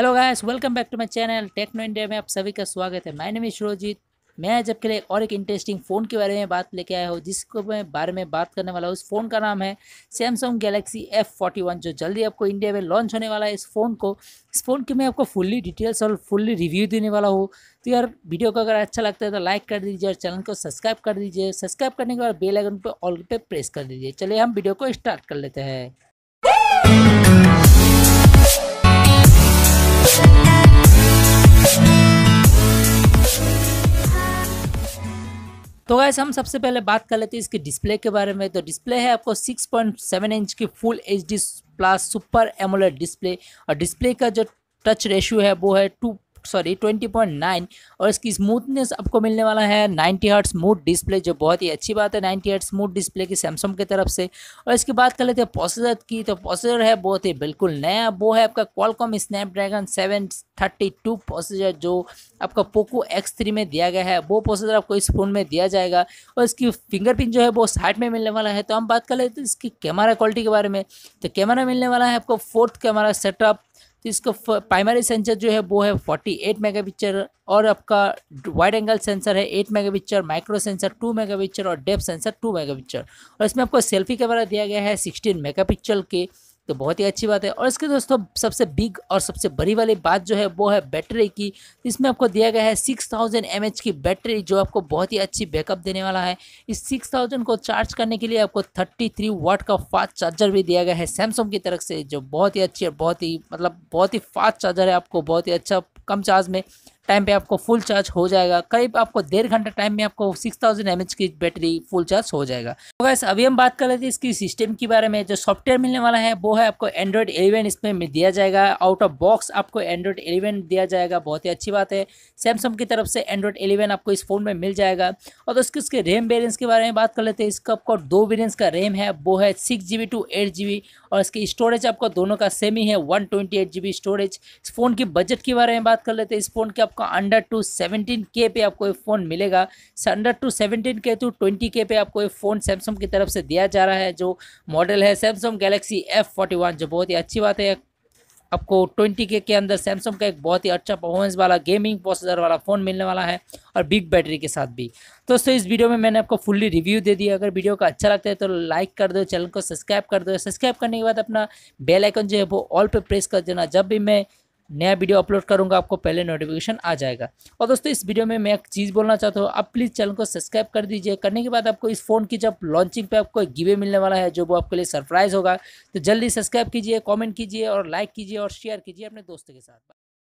hello guys welcome back to my channel Techno India में आप सभी का स्वागत है मैं नेम शुरोजीत मैं आज आपके लिए और एक इंटरेस्टिंग फ़ोन के बारे में बात लेके आया हूँ जिसको मैं बारे में बात करने वाला हूँ उस फ़ोन का नाम है सैमसंग गैलेक्सी वन जो जल्दी आपको इंडिया में लॉन्च होने वाला है इस फ़ोन को इस फ़ोन की मैं आपको फुल्ली डिटेल्स और फुल्ली रिव्यू देने वाला हूँ तो यार वीडियो को अगर अच्छा लगता है तो लाइक कर दीजिए और चैनल को सब्सक्राइब कर दीजिए सब्सक्राइब करने के बाद बेलाइकन पर ऑल पर प्रेस कर दीजिए चलिए हम वीडियो को स्टार्ट कर लेते हैं तो वैसे हम सबसे पहले बात कर लेते हैं इसके डिस्प्ले के बारे में तो डिस्प्ले है आपको 6.7 इंच की full H plus super AMOLED display और डिस्प्ले का जो टच रेशियो है वो है टू सॉरी 20.9 और इसकी स्मूथनेस आपको मिलने वाला है 90 हर्ट स्मूथ डिस्प्ले जो बहुत ही अच्छी बात है 90 हर्ट स्मूथ डिस्प्ले की सैमसंग की तरफ से और इसकी बात कर लेते हैं प्रोसेसर की तो प्रोसेसर है बहुत ही बिल्कुल नया वो है आपका Qualcomm Snapdragon seven thirty two processor जो आपका पोको एक्स थ्री में दिया गया है वो प्रोसेसर आपको इस फ़ोन में दिया जाएगा और इसकी फिंगरप्रिंट जो है वो साठ में मिलने वाला है तो हम बात कर लेते हैं इसकी कैमरा क्वालिटी के बारे में तो कैमरा मिलने वाला है आपको फोर्थ कैमरा सेटअप तो इसका प्राइमरी सेंसर जो है वो है 48 पिक्चर और आपका वाइड एंगल सेंसर है 8 पिक्चर माइक्रो सेंसर 2 पिक्चर और डेप सेंसर 2 पिक्चर और इसमें आपको सेल्फी कैमरा दिया गया है 16 मेगापिक्सल के तो बहुत ही अच्छी बात है और इसके दोस्तों सबसे बिग और सबसे बड़ी वाली बात जो है वो है बैटरी की इसमें आपको दिया गया है सिक्स थाउजेंड एम एच की बैटरी जो आपको बहुत ही अच्छी बैकअप देने वाला है इस सिक्स थाउजेंड को चार्ज करने के लिए आपको थर्टी थ्री वाट का फास्ट चार्जर भी दिया गया है सैमसंग की तरफ से जो बहुत ही अच्छी और बहुत ही मतलब बहुत ही फास्ट चार्जर है आपको बहुत ही अच्छा कम चार्ज में टाइम पे आपको फुल चार्ज हो जाएगा करीब आपको डेढ़ घंटा टाइम में आपको सिक्स थाउजेंड एम की बैटरी फुल चार्ज हो जाएगा तो वैसे अभी हम बात कर रहे थे इसकी सिस्टम के बारे में जो सॉफ्टवेयर मिलने वाला है वो है आपको एंड्रॉयड एलेवन इसमें दिया जाएगा आउट ऑफ बॉक्स आपको एंड्रॉयड एलेवन दिया जाएगा बहुत ही अच्छी बात है सैमसंग की तरफ से एंड्रॉइड एलेवन आपको इस फ़ोन में मिल जाएगा और तो उसके उसके रैम वेरियंस के बारे में बात कर लेते हैं इसका आपको दो वेरियंस का रैम है वो है six G to eight G और इसकी स्टोरेज आपको दोनों का सेम ही है one twenty eight G storage इस फ़ोन की बजट के बारे में बात कर लेते हैं इस फ़ोन की आपको अंडर टू सेवनटीन के पे आपको ये फ़ोन मिलेगा अंडर टू सेवनटीन के टू ट्वेंटी के पे आपको ये फ़ोन सैमसंग की तरफ से दिया जा रहा है जो मॉडल है Samsung Galaxy F forty one जो बहुत ही अच्छी बात है आपको ट्वेंटी के के अंदर सैमसंग का एक बहुत ही अच्छा परफॉर्मेंस वाला गेमिंग प्रोसेसर वाला फ़ोन मिलने वाला है और बिग बैटरी के साथ भी दोस्तों इस वीडियो में मैंने आपको फुल्ली रिव्यू दे दिया अगर वीडियो का अच्छा लगता है तो लाइक कर दो चैनल को सब्सक्राइब कर दो सब्सक्राइब करने के बाद अपना बेल आइकन जो है वो ऑल पर प्रेस कर देना जब भी मैं नया वीडियो अपलोड करूंगा आपको पहले नोटिफिकेशन आ जाएगा और दोस्तों इस वीडियो में मैं एक चीज़ बोलना चाहता हूँ आप प्लीज़ चैनल को सब्सक्राइब कर दीजिए करने के बाद आपको इस फ़ोन की जब लॉन्चिंग पे आपको एक गिवे मिलने वाला है जो वो आपके लिए सरप्राइज़ होगा तो जल्दी सब्सक्राइब कीजिए कॉमेंट कीजिए और लाइक कीजिए और शेयर कीजिए अपने दोस्तों के साथ